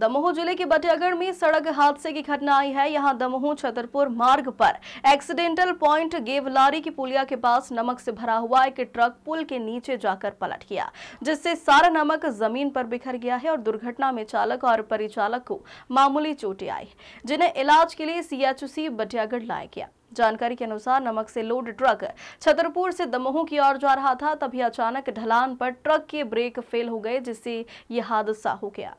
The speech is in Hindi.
दमोह जिले के बटियागढ़ में सड़क हादसे की घटना आई है यहां दमोह छतरपुर मार्ग पर एक्सीडेंटल पॉइंट गेवलारी की पुलिया के पास नमक से भरा हुआ एक ट्रक पुल के नीचे जाकर पलट गया जिससे सारा नमक जमीन पर बिखर गया है और दुर्घटना में चालक और परिचालक को मामूली चोटें आई जिन्हें इलाज के लिए सीएचसी बटियागढ़ लाया गया जानकारी के अनुसार नमक से लोड ट्रक छतरपुर से दमोह की ओर जा रहा था तभी अचानक ढलान पर ट्रक के ब्रेक फेल हो गए जिससे यह हादसा हो गया